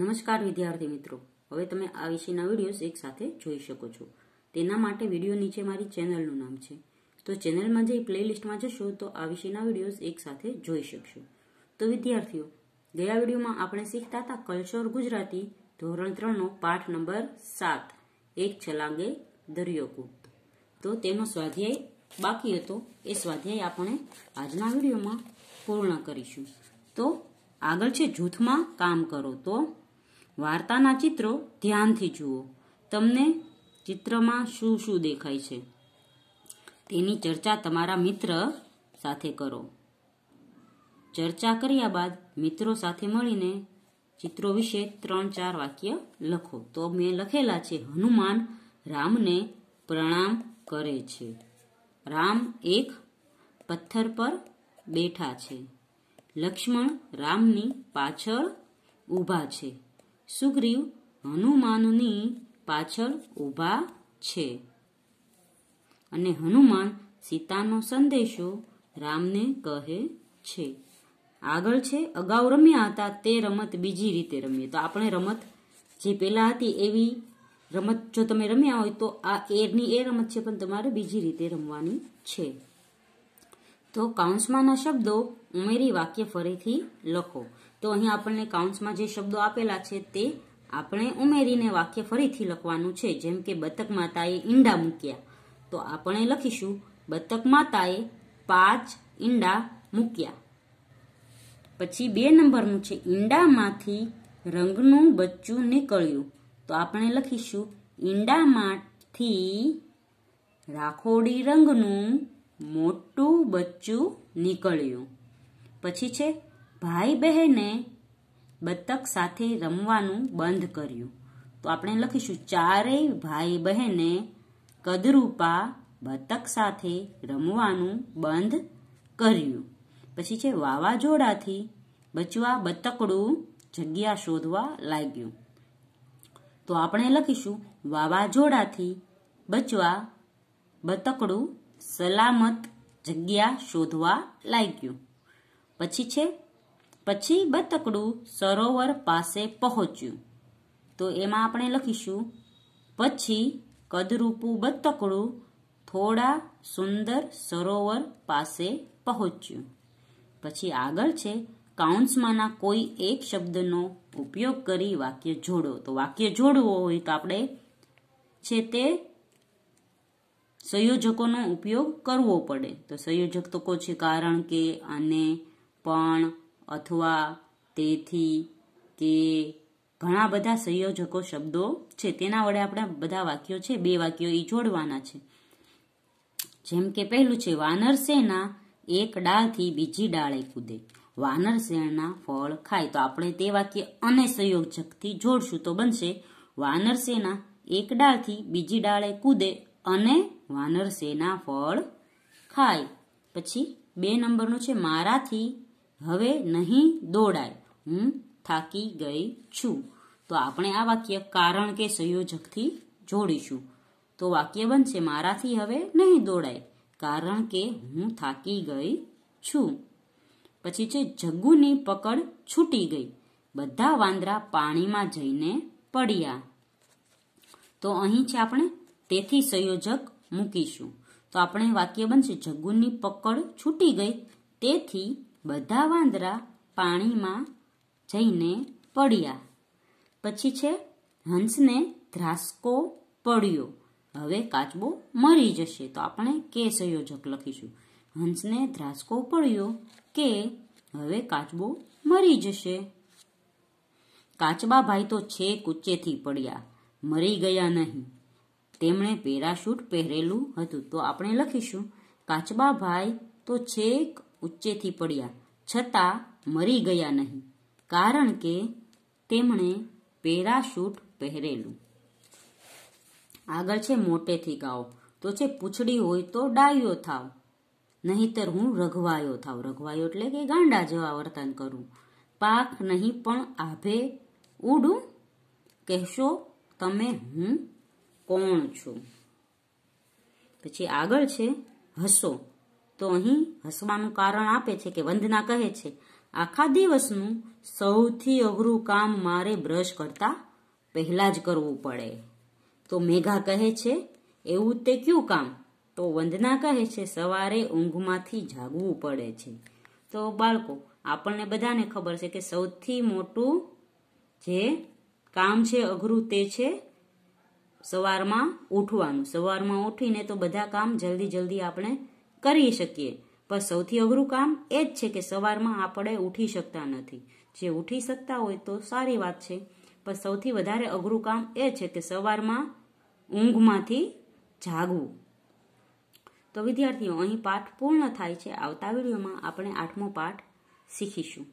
નમસ્કાર વિદ્યાર્થી મિત્રો હવે તમે આ વિશેના વિડીયોઝ એકસાથે જોઈ શકો છો તેના માટે વિડીયો નીચે મારી ચેનલનું નામ છે તો ચેનલમાં જઈ પ્લેલિસ્ટમાં જશો તો આ વિશેના વિડીયોઝ એકસાથે જોઈ શકશો તો વિદ્યાર્થીઓ ગયા વિડીયોમાં આપણે શીખતા હતા કલ્ચર ગુજરાતી ધોરણ ત્રણનો પાઠ નંબર સાત એક છલાંગે દરિયો કૂદ તો તેનો સ્વાધ્યાય બાકી હતો એ સ્વાધ્યાય આપણે આજના વિડીયોમાં પૂર્ણ કરીશું તો આગળ છે જૂથમાં કામ કરો તો વાર્તાના ચિત્રો ધ્યાનથી જુઓ તમને ચિત્રમાં શું શું દેખાય છે તેની ચર્ચા તમારા મિત્ર સાથે કરો ચર્ચા કર્યા બાદ મિત્રો સાથે મળીને ચિત્રો વિશે ત્રણ ચાર વાક્ય લખો તો મેં લખેલા છે હનુમાન રામને પ્રણામ કરે છે રામ એક પથ્થર પર બેઠા છે લક્ષ્મણ રામની પાછળ ઊભા છે સુગ્રીવ હનુમાનની પાછળ ઊભા છે અને હનુમાન સીતાનો સંદેશો રામને કહે છે આગળ છે અગાઉ રમ્યા હતા તે રમત બીજી રીતે રમીએ તો આપણે રમત જે પહેલાં હતી એવી રમત જો તમે રમ્યા હોય તો આ એની એ રમત છે પણ તમારે બીજી રીતે રમવાની છે તો કાઉન્સમાંના શબ્દો ઉમેરી વાક્ય ફરીથી લખો તો અહીં આપણને કાઉન્સમાં જે શબ્દો આપેલા છે તે આપણે ઉમેરીને વાક્ય ફરીથી લખવાનું છે જેમ કે બતક માતાએ ઈંડા મૂક્યા તો આપણે લખીશું બતક માતાએ પાંચ ઈંડા મૂક્યા પછી બે નંબરનું છે ઈંડામાંથી રંગનું બચ્ચું નીકળ્યું તો આપણે લખીશું ઈંડામાંથી રાખોડી રંગનું મોટું બચ્ચું નીકળ્યું પછી છે ભાઈ બહેને બતક સાથે રમવાનું બંધ કર્યું તો આપણે લખીશું ચારેય ભાઈ બહેને કદરૂપા બતક સાથે રમવાનું બંધ કર્યું પછી છે વાવાઝોડાથી બચવા બતકડું જગ્યા શોધવા લાગ્યું તો આપણે લખીશું વાવાઝોડાથી બચવા બતકડું સલામત જગ્યા શોધવા લાગ્યું પછી છે પછી બતકડું સરોવર પાસે પહોંચ્યું તો એમાં આપણે લખીશું પછી કદરૂપું બતકડું થોડા સુંદર સરોવર પાસે પહોંચ્યું પછી આગળ છે કાઉન્સમાંના કોઈ એક શબ્દનો ઉપયોગ કરી વાક્ય જોડો તો વાક્ય જોડવો હોય તો આપણે છે તે સંયોજકોનો ઉપયોગ કરવો પડે તો સંયોજક તો તકો છે કારણ કે અને પણ અથવા તેથી કે ઘણા બધા સંયોજકો શબ્દો છે તેના વડે આપણા બધા વાક્યો છે બે વાક્યો એ જોડવાના છે જેમ કે પહેલું છે વાનર સેના એક ડાળથી બીજી ડાળે કૂદે વાનર શેરના ફળ ખાય તો આપણે તે વાક્ય અને સંયોજકથી જોડશું તો બનશે વાનર સેના એક ડાળથી બીજી ડાળે કૂદે અને વાનર સેના ફળ ખાય પછી બે નંબરનું છે મારાથી હવે નહીં દોડાય હું થાકી ગઈ છું તો આપણે આ વાક્ય કારણ કે સંયોજકથી જોડીશું તો વાક્ય બનશે મારાથી હવે નહીં દોડાય કારણ કે હું થાકી ગઈ છું પછી છે જગ્ગુની પકડ છૂટી ગઈ બધા વાંદરા પાણીમાં જઈને પડ્યા તો અહીં છે આપણે તેથી સંયોજક મૂકીશું તો આપણે વાક્ય બનશે જગ્ગુની પકડ છૂટી ગઈ તેથી બધા વાંદરા પાણીમાં જઈને પડ્યા પછી છે હંસને ધ્રાસકો પડ્યો હવે કાચબો મરી જશે તો આપણે કે સંયોજક લખીશું હંસને ધ્રાસકો પડ્યો કે હવે કાચબો મરી જશે કાચબા ભાઈ તો છે કૂચેથી પડ્યા મરી ગયા નહીં તેમણે પેરાશૂટ પહેરેલું હતું તો આપણે લખીશું કાચબાભાઈ તો છેક ઉચ્ચેથી પડ્યા છતાં મરી ગયા નહીં કારણ કે તેમણે પેરાશૂટ પહેરેલું આગળ છે મોટેથી ગાઓ તો છે પૂછડી હોય તો ડાયો થાવ નહીતર હું રઘવાયો થાવ રઘવાયો એટલે કે ગાંડા જેવા વર્તન કરું પાક નહીં પણ આભે ઉડું કહેશો તમે હું કોણ છો પછી આગળ છે હસો તો અહીં હસવાનું કારણ આપે છે કે વંદના કહે છે આખા દિવસનું સૌથી અઘરું કામ મારે બ્રશ કરતા પહેલાં જ કરવું પડે તો મેઘા કહે છે એવું તે કયું કામ તો વંદના કહે છે સવારે ઊંઘમાંથી જાગવું પડે છે તો બાળકો આપણને બધાને ખબર છે કે સૌથી મોટું જે કામ છે અઘરું તે છે સવારમાં ઉઠવાનું સવારમાં ઉઠીને તો બધા કામ જલ્દી જલ્દી આપણે કરી શકીએ પણ સૌથી અઘરું કામ એ જ છે કે સવારમાં આપણે ઉઠી શકતા નથી જે ઉઠી શકતા હોય તો સારી વાત છે પણ સૌથી વધારે અઘરું કામ એ છે કે સવારમાં ઊંઘમાંથી જાગવું તો વિદ્યાર્થીઓ અહીં પાઠ પૂર્ણ થાય છે આવતા વિડીયોમાં આપણે આઠમો પાઠ શીખીશું